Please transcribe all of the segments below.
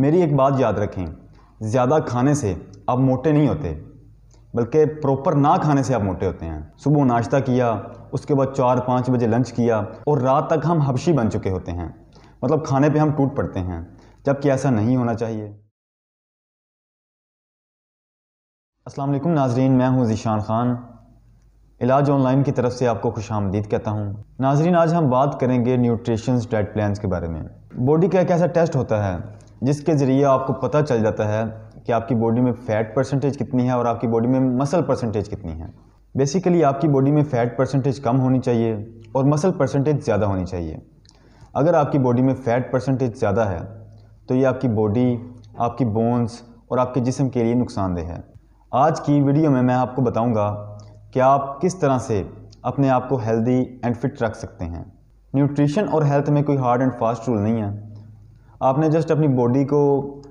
मेरी एक बात याद रखें ज़्यादा खाने से आप मोटे नहीं होते बल्कि प्रॉपर ना खाने से आप मोटे होते हैं सुबह नाश्ता किया उसके बाद चार पाँच बजे लंच किया और रात तक हम हबशी बन चुके होते हैं मतलब खाने पे हम टूट पड़ते हैं जबकि ऐसा नहीं होना चाहिए अस्सलाम वालेकुम नाजरीन मैं हूँ ज़िशान ख़ान इलाज ऑनलाइन की तरफ से आपको खुश आमदीद कहता हूँ नाजरीन आज हम बात करेंगे न्यूट्रिशन डाइट प्लान्स के बारे में बॉडी का एक ऐसा टेस्ट होता है जिसके ज़रिए आपको पता चल जाता है कि आपकी बॉडी में फ़ैट परसेंटेज कितनी है और आपकी बॉडी में मसल परसेंटेज कितनी है बेसिकली आपकी बॉडी में फ़ैट परसेंटेज कम होनी चाहिए और मसल परसेंटेज ज़्यादा होनी चाहिए अगर आपकी बॉडी में फ़ैट परसेंटेज ज़्यादा है तो ये आपकी बॉडी आपकी बोन्स और आपके जिसम के लिए नुकसानदेह है आज की वीडियो में मैं आपको बताऊँगा कि आप किस तरह से अपने आप को हेल्दी एंड फिट रख सकते हैं न्यूट्रिशन और हेल्थ में कोई हार्ड एंड फास्ट रूल नहीं है आपने जस्ट अपनी बॉडी को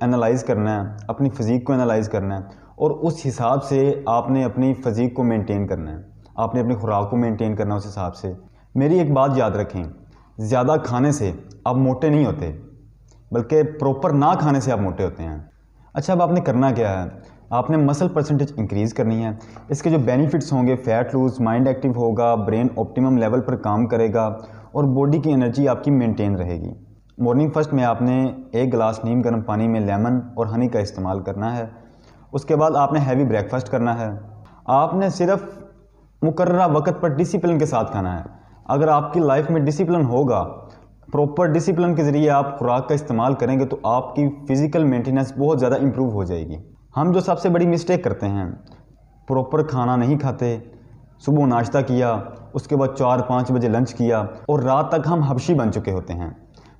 एनालाइज़ करना है अपनी फ़िज़ीक को एनालाइज़ करना है और उस हिसाब से आपने अपनी फ़िज़ीक को मेंटेन करना है आपने अपनी खुराक को मेंटेन करना है उस हिसाब से मेरी एक बात याद रखें ज़्यादा खाने से आप मोटे नहीं होते बल्कि प्रॉपर ना खाने से आप मोटे होते हैं अच्छा अब आपने करना क्या है आपने मसल परसेंटेज इंक्रीज़ करनी है इसके जो बेनिफिट्स होंगे फ़ैट लूज माइंड एक्टिव होगा ब्रेन ऑप्टिमम लेवल पर काम करेगा और बॉडी की एनर्जी आपकी मेंटेन रहेगी मॉर्निंग फर्स्ट में आपने एक गिलास नीम गर्म पानी में लेमन और हनी का इस्तेमाल करना है उसके बाद आपने हैवी ब्रेकफास्ट करना है आपने सिर्फ मुकर्रा वक्त पर डिसिप्लिन के साथ खाना है अगर आपकी लाइफ में डिसिप्लिन होगा प्रॉपर डिसिप्लिन के ज़रिए आप खुराक का इस्तेमाल करेंगे तो आपकी फ़िज़िकल मेंटेनेंस बहुत ज़्यादा इम्प्रूव हो जाएगी हम जो सबसे बड़ी मिस्टेक करते हैं प्रॉपर खाना नहीं खाते सुबह नाश्ता किया उसके बाद चार पाँच बजे लंच किया और रात तक हम हबशी बन चुके होते हैं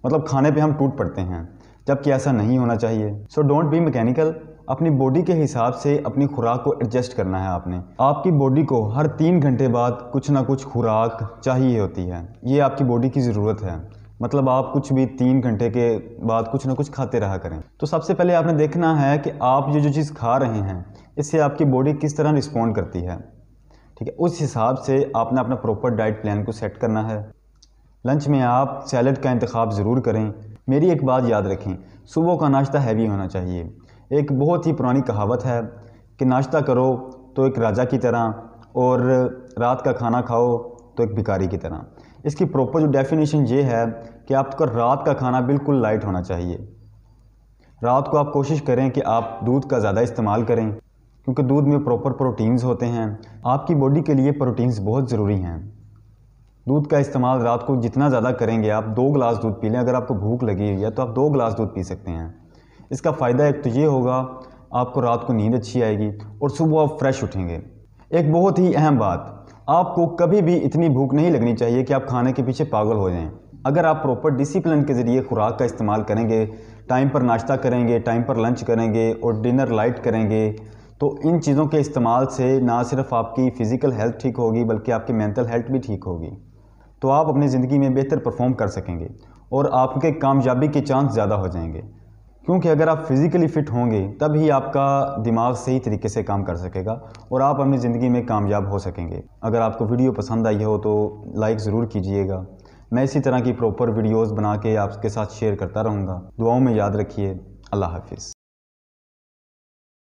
मतलब खाने पे हम टूट पड़ते हैं जबकि ऐसा नहीं होना चाहिए सो डोंट बी मैकेनिकल अपनी बॉडी के हिसाब से अपनी खुराक को एडजस्ट करना है आपने आपकी बॉडी को हर तीन घंटे बाद कुछ ना कुछ खुराक चाहिए होती है ये आपकी बॉडी की ज़रूरत है मतलब आप कुछ भी तीन घंटे के बाद कुछ ना कुछ खाते रहा करें तो सबसे पहले आपने देखना है कि आप ये जो चीज़ खा रहे हैं इससे आपकी बॉडी किस तरह रिस्पॉन्ड करती है ठीक है उस हिसाब से आपने अपना प्रॉपर डाइट प्लान को सेट करना है लंच में आप सैलड का इंतखब ज़रूर करें मेरी एक बात याद रखें सुबह का नाश्ता हैवी होना चाहिए एक बहुत ही पुरानी कहावत है कि नाश्ता करो तो एक राजा की तरह और रात का खाना खाओ तो एक भिकारी की तरह इसकी प्रॉपर जो डेफिनेशन ये है कि आपका रात का खाना बिल्कुल लाइट होना चाहिए रात को आप कोशिश करें कि आप दूध का ज़्यादा इस्तेमाल करें क्योंकि दूध में प्रॉपर प्रोटीन्स होते हैं आपकी बॉडी के लिए प्रोटीन्स बहुत ज़रूरी हैं दूध का इस्तेमाल रात को जितना ज़्यादा करेंगे आप दो गिलास दूध पी लें अगर आपको भूख लगी हुई है तो आप दो गिलास दूध पी सकते हैं इसका फ़ायदा एक तो ये होगा आपको रात को नींद अच्छी आएगी और सुबह आप फ्रेश उठेंगे एक बहुत ही अहम बात आपको कभी भी इतनी भूख नहीं लगनी चाहिए कि आप खाने के पीछे पागल हो जाएं अगर आप प्रॉपर डिसिप्लिन के ज़रिए खुराक का इस्तेमाल करेंगे टाइम पर नाश्ता करेंगे टाइम पर लंच करेंगे और डिनर लाइट करेंगे तो इन चीज़ों के इस्तेमाल से ना सिर्फ आपकी फ़िज़िकल हेल्थ ठीक होगी बल्कि आपकी मेंटल हेल्थ भी ठीक होगी तो आप अपनी ज़िंदगी में बेहतर परफॉर्म कर सकेंगे और आपके कामयाबी के चांस ज़्यादा हो जाएंगे क्योंकि अगर आप फिज़िकली फ़िट होंगे तब ही आपका दिमाग सही तरीके से काम कर सकेगा और आप अपनी ज़िंदगी में कामयाब हो सकेंगे अगर आपको वीडियो पसंद आई हो तो लाइक ज़रूर कीजिएगा मैं इसी तरह की प्रॉपर वीडियोस बना के आपके साथ शेयर करता रहूँगा दुआओं में याद रखिए अल्लाह हाफिज़